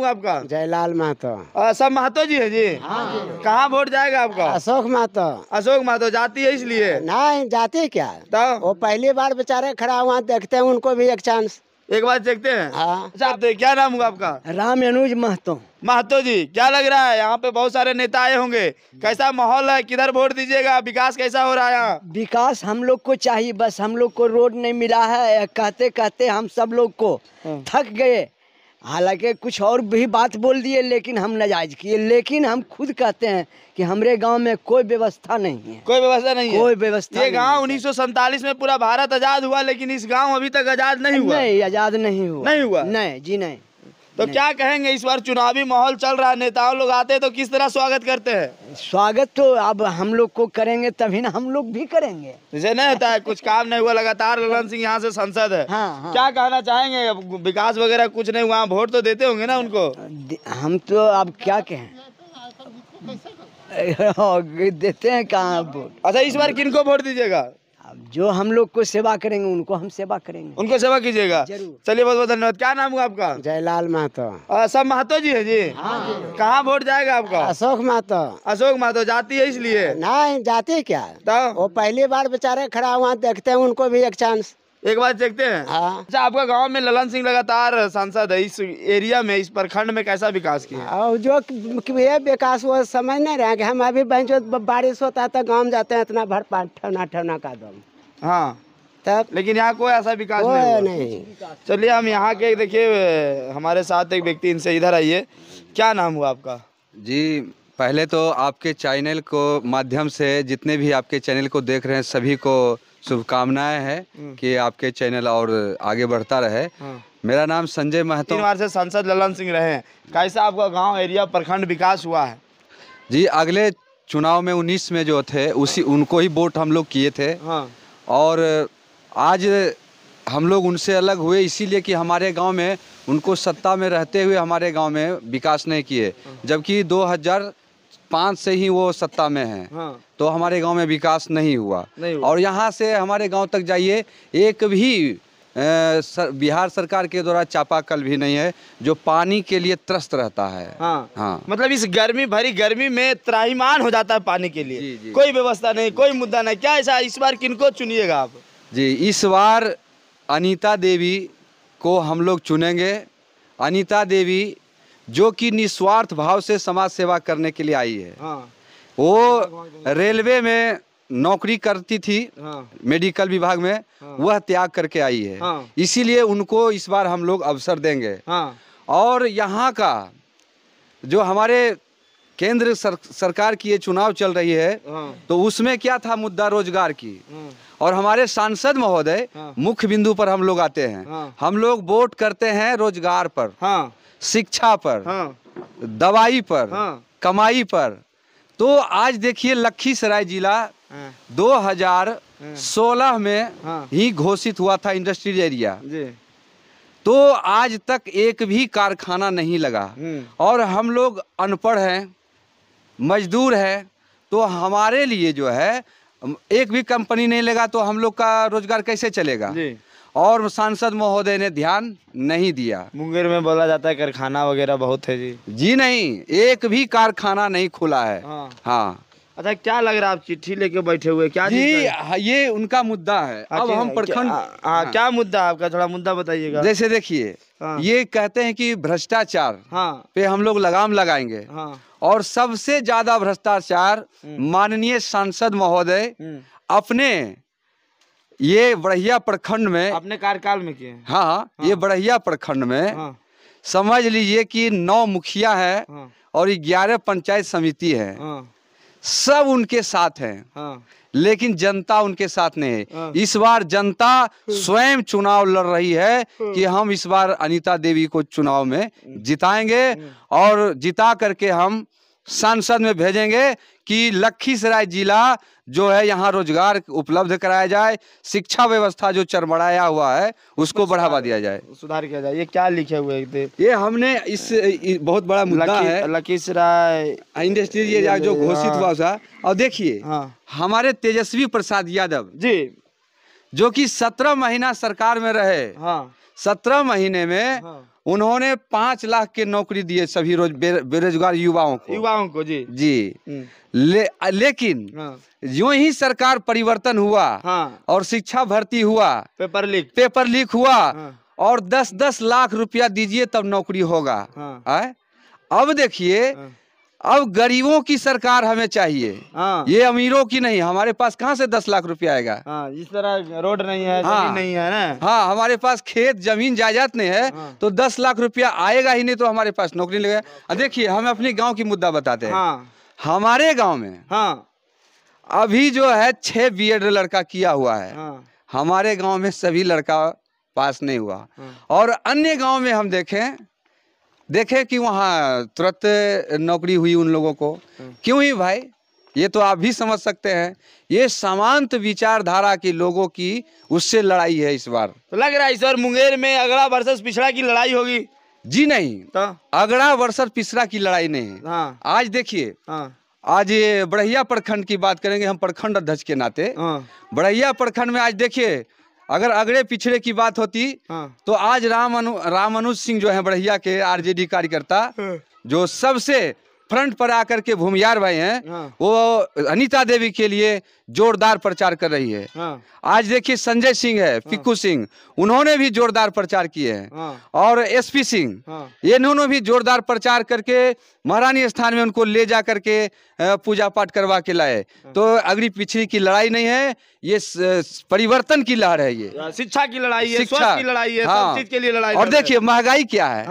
बापू आपका जयलाल महतो सब महतो जी है जी हाँ। कहाँ वोट जाएगा आपका अशोक महतो अशोक महतो जाती है इसलिए नहीं जाती क्या तो वो पहली बार बेचारे खड़ा हुआ देखते हैं उनको भी एक चांस एक बार देखते हैं हाँ। अच्छा आप क्या नाम होगा आपका राम अनुज महतो महतो जी क्या लग रहा है यहाँ पे बहुत सारे नेता आए होंगे कैसा माहौल है किधर वोट दीजिएगा विकास कैसा हो रहा है यहाँ विकास हम लोग को चाहिए बस हम लोग को रोड नहीं मिला है कहते कहते हम सब लोग को हाँ। थक गए हालांकि कुछ और भी बात बोल दिए लेकिन हम नाजायज किए लेकिन हम खुद कहते हैं कि हमारे गांव में कोई व्यवस्था नहीं है कोई व्यवस्था नहीं है कोई व्यवस्था ये गांव उन्नीस में पूरा भारत आजाद हुआ लेकिन इस गांव अभी तक आजाद नहीं हुआ नहीं आजाद नहीं हुआ नहीं हुआ नहीं जी नहीं तो क्या कहेंगे इस बार चुनावी माहौल चल रहा है नेताओं लोग आते हैं तो किस तरह स्वागत करते हैं स्वागत तो अब हम लोग को करेंगे तभी ना हम लोग भी करेंगे जैसे नहीं होता है कुछ काम नहीं हुआ लगातार ललन सिंह यहाँ से संसद है हाँ, हाँ। क्या कहना चाहेंगे विकास वगैरह कुछ नहीं हुआ वोट तो देते होंगे ना उनको हम तो अब क्या कहें हाँ, देते हैं कहाँ वोट अच्छा इस बार किनको वोट दीजिएगा जो हम लोग को सेवा करेंगे उनको हम सेवा करेंगे उनको सेवा कीजिएगा चलिए बहुत बहुत धन्यवाद क्या नाम हुआ आपका जयलाल महतो सब महतो जी है जी हाँ। कहाँ वोट जाएगा आपका अशोक महतो अशोक महतो जाती है इसलिए नहीं जाती क्या तो वो पहली बार बेचारे खड़ा हुआ देखते हैं उनको भी एक चांस एक बार देखते हैं हाँ। अच्छा आपका गांव में ललन सिंह लगातार सांसद है इस एरिया में इस प्रखंड में कैसा विकास किया हाँ, और जो विकास वो समझ नहीं रहे कि हम अभी बारिश होता है तो गाँव जाते हैं इतना भर ठेवना ठेवना का दम हाँ तब लेकिन यहाँ कोई ऐसा विकास नहीं, हुआ। नहीं। चलिए हम यहाँ के देखिए हमारे साथ एक व्यक्ति इनसे इधर आइए क्या नाम हुआ आपका जी पहले तो आपके चैनल को माध्यम से जितने भी आपके चैनल को देख रहे हैं सभी को शुभकामनाएं हैं हम्म। कि आपके चैनल और आगे बढ़ता रहे हाँ। मेरा नाम संजय महतो तीन बार से सांसद ललन सिंह रहे हैं कैसा आपका गांव एरिया प्रखंड विकास हुआ है जी अगले चुनाव में उन्नीस में जो थे उसी उनको ही वोट हम लोग किए थे हाँ। और आज हम लोग उनसे अलग हुए इसीलिए कि हमारे गांव में उनको सत्ता में रहते हुए हमारे गांव में विकास नहीं किए हाँ। जबकि 2005 से ही वो सत्ता में हैं हाँ। तो हमारे गांव में विकास नहीं हुआ, नहीं हुआ। और यहां से हमारे गांव तक जाइए एक भी सर, बिहार सरकार के द्वारा चापाकल भी नहीं है जो पानी के लिए त्रस्त रहता है हाँ, हाँ। मतलब इस गर्मी भरी गर्मी में त्राहीमान हो जाता है पानी के लिए जी, जी। कोई व्यवस्था नहीं कोई मुद्दा नहीं क्या ऐसा इस बार किनको चुनिएगा आप जी इस बार अनीता देवी को हम लोग चुनेंगे अनीता देवी जो कि निस्वार्थ भाव से समाज सेवा करने के लिए आई है हाँ। वो रेलवे में नौकरी करती थी हाँ। मेडिकल विभाग में हाँ। वह त्याग करके आई है हाँ। इसीलिए उनको इस बार हम लोग अवसर देंगे हाँ। और यहाँ का जो हमारे केंद्र सर, सरकार की ये चुनाव चल रही है हाँ। तो उसमें क्या था मुद्दा रोजगार की हाँ। और हमारे सांसद महोदय हाँ। मुख्य बिंदु पर हम लोग आते हैं हाँ। हम लोग वोट करते हैं रोजगार पर हाँ। शिक्षा पर हाँ। दवाई पर हाँ। कमाई पर तो आज देखिए लखीसराय जिला 2016 में हाँ। ही घोषित हुआ था इंडस्ट्रियल एरिया तो आज तक एक भी कारखाना नहीं लगा हम्म। और हम लोग अनपढ़ हैं मजदूर हैं तो हमारे लिए जो है एक भी कंपनी नहीं लगा तो हम लोग का रोजगार कैसे चलेगा और सांसद महोदय ने ध्यान नहीं दिया मुंगेर में बोला जाता है कारखाना वगैरह बहुत है जी जी नहीं एक भी कारखाना नहीं खुला है हाँ, हाँ। अच्छा क्या लग रहा है आप चिट्ठी लेके बैठे हुए क्या जी हाँ, ये उनका मुद्दा है हाँ अब हम हाँ, प्रखंड हाँ क्या मुद्दा आपका थोड़ा मुद्दा बताइएगा जैसे देखिए हाँ। ये कहते हैं कि भ्रष्टाचार हाँ। पे हम लोग लगाम लगाएंगे हाँ। और सबसे ज्यादा भ्रष्टाचार हम्म। माननीय सांसद महोदय हम्म। अपने ये बढ़िया प्रखंड में अपने कार्यकाल में किए हाँ, ये बढ़िया प्रखंड में समझ लीजिए की नौ मुखिया है और ग्यारह पंचायत समिति है हाँ, सब उनके साथ हैं हाँ। लेकिन जनता उनके साथ नहीं है हाँ। इस बार जनता हम्म। स्वयं चुनाव लड़ रही है हम्म। कि हम इस बार अनीता देवी को चुनाव में हम्म। जिताएंगे और जिता करके हम सांसद में भेजेंगे कि लखीसराय जिला जो है यहाँ रोजगार उपलब्ध कराया जाए शिक्षा व्यवस्था जो चरमराया हुआ है उसको बढ़ावा दिया जाए सुधार किया जाए ये क्या लिखे हुए थे ये हमने इस बहुत बड़ा मुद्दा लकी, है लखीसराय इंडस्ट्री जो घोषित हुआ था और देखिए हाँ। हमारे तेजस्वी प्रसाद यादव जी जो कि सत्रह महीना सरकार में रहे हाँ सत्रह महीने में हाँ। उन्होंने पांच लाख के नौकरी दिए सभी रोज बेरोजगार युवाओं को युवाओं को जी जी हम्म। ले, लेकिन हाँ। जो ही सरकार परिवर्तन हुआ हाँ। और शिक्षा भर्ती हुआ पेपर लीक पेपर लीक हुआ हाँ। और दस दस लाख रुपया दीजिए तब नौकरी होगा हाँ। अब देखिए हाँ। अब गरीबों की सरकार हमें चाहिए हाँ। ये अमीरों की नहीं हमारे पास कहाँ से दस लाख रुपया आएगा इस हाँ, तरह रोड नहीं है हाँ, नहीं है ना हाँ हमारे पास खेत जमीन जायदाद नहीं है हाँ। तो दस लाख रुपया आएगा ही नहीं तो हमारे पास नौकरी लगे देखिए हम अपने गाँव की मुद्दा बताते हैं हाँ। हमारे गाँव में हाँ। अभी जो है छह बी लड़का किया हुआ है हाँ। हमारे गाँव में सभी लड़का पास नहीं हुआ और अन्य गाँव में हम देखें देखे कि वहाँ तुरंत नौकरी हुई उन लोगों को हम्म। क्यों ही भाई ये तो आप भी समझ सकते हैं ये समांत विचारधारा के लोगों की उससे लड़ाई है इस बार तो लग रहा है इस बार मुंगेर में अगला वर्सेस पिछड़ा की लड़ाई होगी जी नहीं तो? अगड़ा वर्षर पिछड़ा की लड़ाई नहीं हाँ। आज देखिए हाँ। आज ये बड़हिया प्रखंड की बात करेंगे हम प्रखंड अध्यक्ष के नाते हाँ। बड़हिया प्रखंड में आज देखिए अगर अगड़े पिछड़े की बात होती हाँ। तो आज राम अनु, राम अनुज सिंह जो है बढ़िया के आरजेडी कार्यकर्ता हाँ। जो सबसे फ्रंट पर आकर के भूमियार भाई हैं हाँ। वो अनीता देवी के लिए जोरदार प्रचार कर रही है हाँ। आज देखिए संजय सिंह है हाँ। पिक्कू सिंह उन्होंने भी जोरदार प्रचार किए हैं हाँ। और एसपी सिंह हाँ। इन्होंने भी जोरदार प्रचार करके महारानी स्थान में उनको ले जा करके पूजा पाठ करवा के लाए हाँ। तो अगली पिछड़ी की लड़ाई नहीं है ये परिवर्तन की लहर है ये हाँ, शिक्षा की लड़ाई है शिक्षा की लड़ाई है हाँ। के लिए और देखिए महंगाई क्या है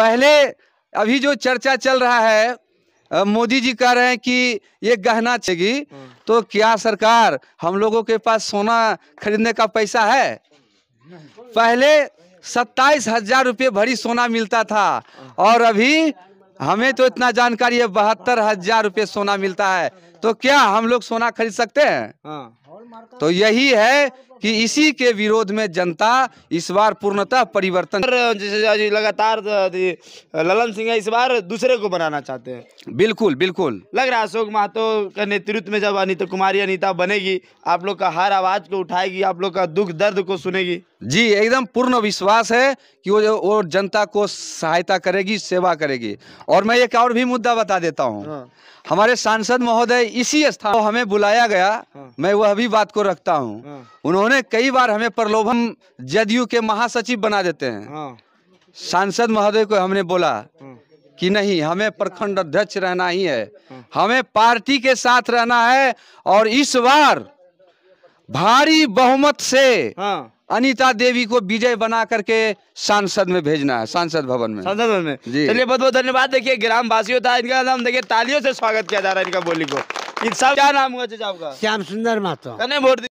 पहले अभी जो चर्चा चल रहा है मोदी जी कह रहे हैं कि ये गहना चेगी तो क्या सरकार हम लोगों के पास सोना खरीदने का पैसा है पहले सत्ताईस हजार रुपये भरी सोना मिलता था और अभी हमें तो इतना जानकारी है बहत्तर हजार रुपये सोना मिलता है तो क्या हम लोग सोना खरीद सकते हैं हाँ। तो यही है कि इसी के विरोध में जनता इस बार पूर्णतः परिवर्तन जैसे लगातार ललन सिंह इस बार दूसरे को बनाना चाहते हैं बिल्कुल बिल्कुल लग रहा है अशोक महतो के नेतृत्व में जब अनिता कुमारी अनिता बनेगी आप लोग का हर आवाज को उठाएगी आप लोग का दुख दर्द को सुनेगी जी एकदम पूर्ण विश्वास है कि वो वो जनता को सहायता करेगी सेवा करेगी और मैं एक और भी मुद्दा बता देता हूँ हाँ। हमारे सांसद महोदय इसी स्थान हमें बुलाया गया हाँ। मैं वह भी बात को रखता हूँ हाँ। उन्होंने उन्होंने कई बार हमें प्रलोभन जदयू के महासचिव बना देते हैं हाँ। सांसद महोदय को हमने बोला हाँ। कि नहीं हमें प्रखंड अध्यक्ष रहना ही है हाँ। हमें पार्टी के साथ रहना है और इस बार भारी बहुमत से अनीता देवी को विजय बना करके सांसद में भेजना है सांसद भवन में सांसद भवन में चलिए बहुत बहुत धन्यवाद देखिए ग्राम वासियों था इनका नाम देखिए तालियों से स्वागत किया जा रहा है इनका बोली को इन सब क्या नाम हुआ आपका श्याम सुंदर मातो वोट